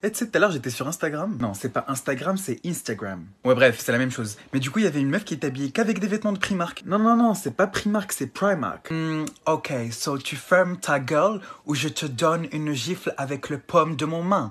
Et eh, tu sais, tout à l'heure j'étais sur Instagram. Non, c'est pas Instagram, c'est Instagram. Ouais, bref, c'est la même chose. Mais du coup, il y avait une meuf qui était habillée qu'avec des vêtements de Primark. Non, non, non, c'est pas Primark, c'est Primark. Okay, hmm, ok, so tu fermes ta gueule ou je te donne une gifle avec le pomme de mon main.